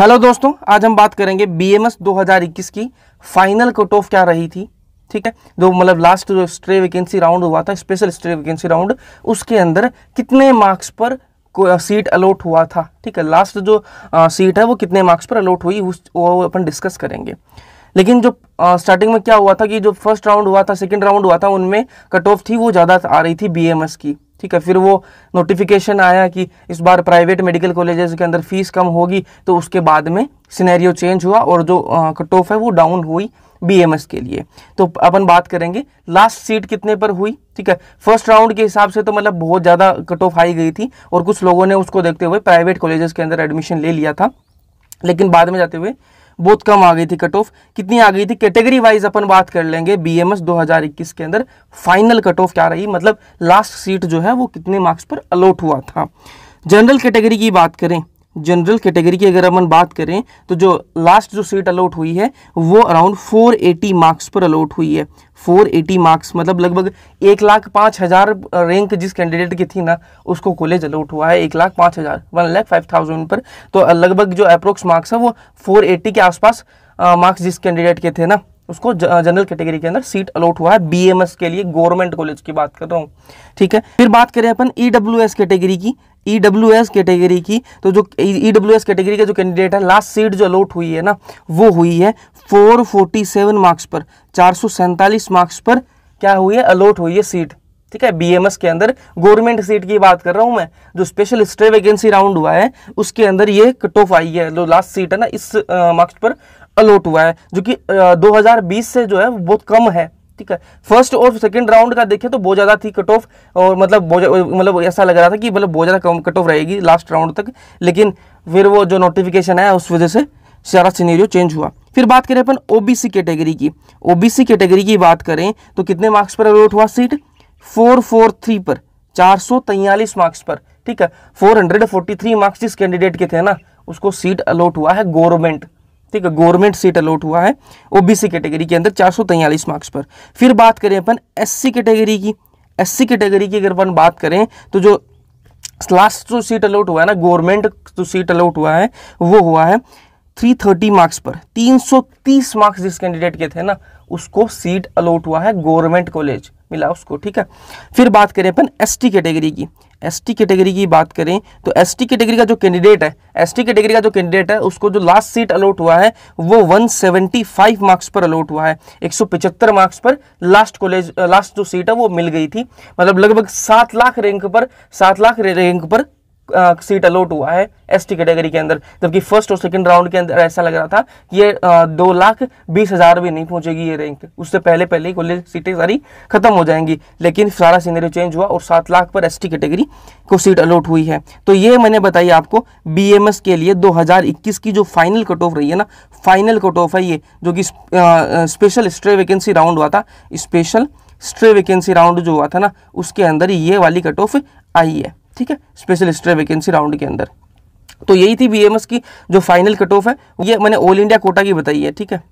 hello दोस्तों आज हम बात करेंगे बीएमएस 2021 की फाइनल कट ऑफ क्या रही थी ठीक है जो मतलब लास्ट जो स्ट्रे वैकेंसी राउंड हुआ था स्पेशल स्ट्रे वैकेंसी राउंड उसके अंदर कितने मार्क्स पर सीट अलॉट हुआ था ठीक है लास्ट जो आ, सीट है वो कितने मार्क्स पर अलॉट हुई उस वो अपन डिस्कस करेंगे लेकिन जो स्टार्टिंग में क्या हुआ था कि जो फर्स्ट राउंड हुआ था सेकेंड राउंड हुआ था उनमें कट ऑफ थी वो ज़्यादा आ रही थी बी की ठीक है फिर वो नोटिफिकेशन आया कि इस बार प्राइवेट मेडिकल कॉलेजेस के अंदर फीस कम होगी तो उसके बाद में सिनेरियो चेंज हुआ और जो कट ऑफ है वो डाउन हुई बीएमएस के लिए तो अपन बात करेंगे लास्ट सीट कितने पर हुई ठीक है फर्स्ट राउंड के हिसाब से तो मतलब बहुत ज़्यादा कट ऑफ आई गई थी और कुछ लोगों ने उसको देखते हुए प्राइवेट कॉलेजेस के अंदर एडमिशन ले लिया था लेकिन बाद में जाते हुए बहुत कम आ गई थी कट ऑफ कितनी आ गई थी कैटेगरी वाइज अपन बात कर लेंगे बीएमएस 2021 के अंदर फाइनल कट ऑफ क्या रही मतलब लास्ट सीट जो है वो कितने मार्क्स पर अलॉट हुआ था जनरल कैटेगरी की बात करें जनरल कैटेगरी की अगर अपन बात करें तो जो लास्ट जो सीट अलाउट हुई है वो अराउंड 480 मार्क्स पर अलाउट हुई है 480 मार्क्स मतलब लगभग एक लाख पाँच हज़ार रैंक जिस कैंडिडेट की थी ना उसको कॉलेज अलॉट हुआ है एक लाख पाँच हज़ार वन लाख फाइव थाउजेंड पर तो लगभग जो अप्रोक्स मार्क्स है वो 480 के आसपास मार्क्स जिस कैंडिडेट के थे ना उसको जनरल कैटेगरी के अंदर सीट अलॉट हुआ है बीएमएस के लिए गवर्नमेंट कॉलेज की बात कर रहा हूँ ठीक है फिर बात करें अपन ईडब्ल्यूएस e कैटेगरी की ई डब्ल्यू एस कैटेगरी की तो जो ई डब्ल्यू एस कैटेगरी का जो कैंडिडेट है लास्ट सीट जो अलॉट हुई है ना वो हुई है 447 मार्क्स पर चार मार्क्स पर क्या हुई है अलॉट हुई है सीट ठीक है बीएमएस के अंदर गवर्नमेंट सीट की बात कर रहा हूं मैं जो स्पेशल स्टे वैकेंसी राउंड हुआ है उसके अंदर ये कट ऑफ आई है जो लास्ट सीट है ना इस मार्क्स पर अलॉट हुआ है जो कि बीस से जो है बहुत कम है ठीक है फर्स्ट और सेकंड राउंड का देखें तो बहुत ज़्यादा थी कट ऑफ और मतलब मतलब ऐसा लग रहा था कि मतलब बहुत ज़्यादा कम कट ऑफ रहेगी लास्ट राउंड तक लेकिन फिर वो जो नोटिफिकेशन आया उस वजह से सारा सीनेरियो चेंज हुआ फिर बात करें अपन ओ कैटेगरी की ओ कैटेगरी की बात करें तो कितने मार्क्स पर अलॉट हुआ सीट फोर फोर थ्री पर चार सौ मार्क्स पर ठीक है four hundred forty three marks जिस कैंडिडेट के थे ना उसको सीट अलॉट हुआ है गवर्नमेंट ठीक है गवर्नमेंट सीट अलॉट हुआ है ओबीसी कैटेगरी के अंदर चार मार्क्स पर फिर बात करें अपन एससी कैटेगरी की एससी कैटेगरी की अगर अपन बात करें तो जो लास्ट जो सीट अलॉट हुआ है ना गवर्नमेंट जो सीट अलॉट हुआ है वो हुआ है 330 मार्क्स पर 330 मार्क्स जिस कैंडिडेट के थे ना उसको सीट अलॉट हुआ है गवर्नमेंट कॉलेज मिला उसको ठीक है फिर बात करें अपन एसटी कैटेगरी की एसटी कैटेगरी की बात करें तो एसटी कैटेगरी का जो कैंडिडेट है एसटी कैटेगरी का जो कैंडिडेट है उसको जो लास्ट सीट अलॉट हुआ है वो 175 मार्क्स पर अलॉट हुआ है 175 मार्क्स पर लास्ट कॉलेज लास्ट जो सीट है वो मिल गई थी मतलब लगभग सात लाख रैंक पर सात लाख रैंक पर सीट अलॉट हुआ है एसटी कैटेगरी के अंदर जबकि फर्स्ट और सेकंड राउंड के अंदर ऐसा लग रहा था कि ये दो लाख बीस हज़ार भी नहीं पहुंचेगी ये रैंक उससे पहले पहले ही कॉलेज सीटें सारी खत्म हो जाएंगी लेकिन सारा सीनरी चेंज हुआ और सात लाख पर एसटी कैटेगरी को सीट अलॉट हुई है तो ये मैंने बताई आपको बी के लिए दो की जो फाइनल कट ऑफ रही है ना फाइनल कट ऑफ है ये जो कि स्पेशल स्ट्रे वैकेंसी राउंड हुआ था स्पेशल स्ट्रे वैकेंसी राउंड जो हुआ था ना उसके अंदर ये वाली कट ऑफ आई है ठीक है स्पेशल स्ट्रे वैकेंसी राउंड के अंदर तो यही थी बीएमएस की जो फाइनल कट ऑफ है ये मैंने ऑल इंडिया कोटा की बताई है ठीक है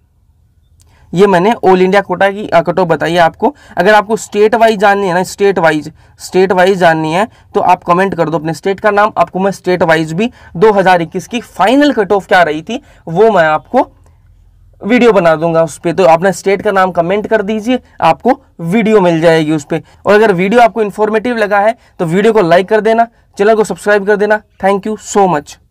ये मैंने ऑल इंडिया कोटा की कट ऑफ बताई है आपको अगर आपको स्टेट वाइज जाननी है ना स्टेट वाइज स्टेट वाइज जाननी है तो आप कमेंट कर दो अपने स्टेट का नाम आपको मैं स्टेट वाइज भी 2021 की फाइनल कट ऑफ क्या रही थी वो मैं आपको वीडियो बना दूंगा उस पर तो आपने स्टेट का नाम कमेंट कर दीजिए आपको वीडियो मिल जाएगी उस पर और अगर वीडियो आपको इन्फॉर्मेटिव लगा है तो वीडियो को लाइक कर देना चैनल को सब्सक्राइब कर देना थैंक यू सो मच